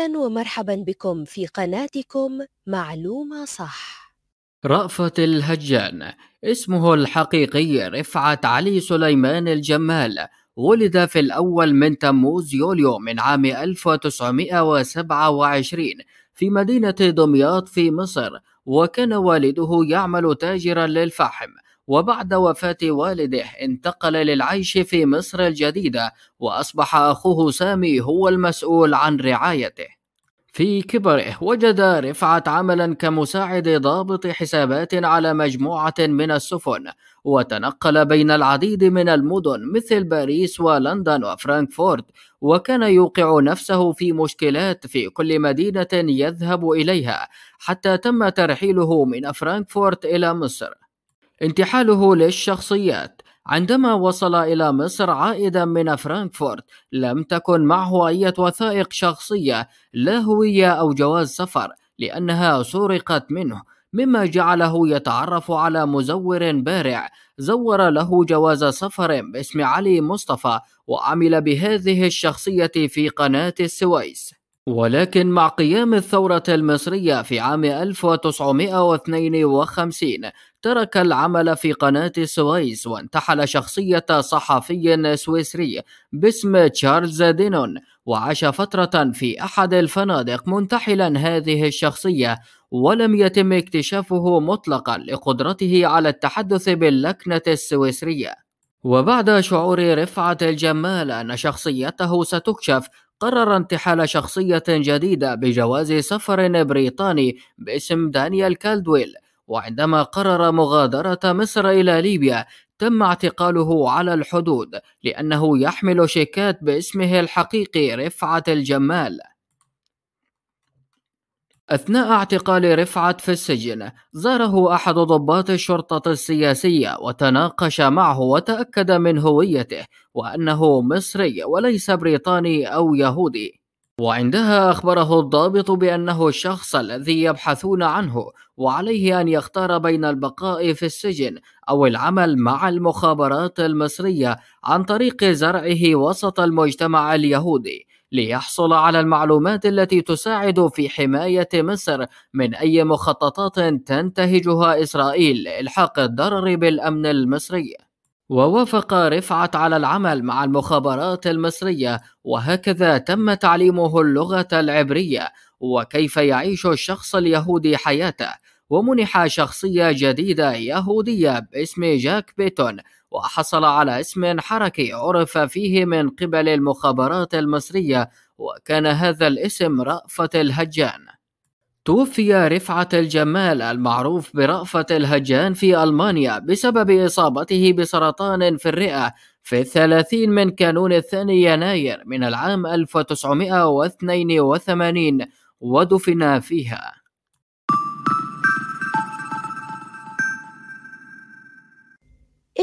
أهلا ومرحبا بكم في قناتكم معلومة صح رأفت الهجان اسمه الحقيقي رفعت علي سليمان الجمال ولد في الأول من تموز يوليو من عام 1927 في مدينة دمياط في مصر وكان والده يعمل تاجرا للفحم وبعد وفاة والده انتقل للعيش في مصر الجديدة وأصبح أخوه سامي هو المسؤول عن رعايته في كبره وجد رفعت عملا كمساعد ضابط حسابات على مجموعة من السفن وتنقل بين العديد من المدن مثل باريس ولندن وفرانكفورت وكان يوقع نفسه في مشكلات في كل مدينة يذهب إليها حتى تم ترحيله من فرانكفورت إلى مصر انتحاله للشخصيات عندما وصل إلى مصر عائدا من فرانكفورت لم تكن معه أي وثائق شخصية لا هوية أو جواز سفر لأنها سرقت منه مما جعله يتعرف على مزور بارع زور له جواز سفر باسم علي مصطفى وعمل بهذه الشخصية في قناة السويس ولكن مع قيام الثورة المصرية في عام 1952 ترك العمل في قناة السويس وانتحل شخصية صحفي سويسري باسم تشارلز دينون وعاش فترة في أحد الفنادق منتحلا هذه الشخصية ولم يتم اكتشافه مطلقا لقدرته على التحدث باللكنة السويسرية وبعد شعور رفعة الجمال أن شخصيته ستكشف قرر انتحال شخصية جديدة بجواز سفر بريطاني باسم دانيال كالدويل وعندما قرر مغادرة مصر إلى ليبيا تم اعتقاله على الحدود لأنه يحمل شيكات باسمه الحقيقي رفعة الجمال أثناء اعتقال رفعت في السجن، زاره أحد ضباط الشرطة السياسية وتناقش معه وتأكد من هويته وأنه مصري وليس بريطاني أو يهودي. وعندها أخبره الضابط بأنه الشخص الذي يبحثون عنه وعليه أن يختار بين البقاء في السجن أو العمل مع المخابرات المصرية عن طريق زرعه وسط المجتمع اليهودي ليحصل على المعلومات التي تساعد في حماية مصر من أي مخططات تنتهجها إسرائيل لإلحاق الضرر بالأمن المصري. ووافق رفعت على العمل مع المخابرات المصرية وهكذا تم تعليمه اللغة العبرية وكيف يعيش الشخص اليهودي حياته ومنح شخصية جديدة يهودية باسم جاك بيتون وحصل على اسم حركي عرف فيه من قبل المخابرات المصرية وكان هذا الاسم رأفة الهجان توفي رفعة الجمال المعروف برأفة الهجان في ألمانيا بسبب إصابته بسرطان في الرئة في الثلاثين من كانون الثاني يناير من العام 1982 ودفن فيها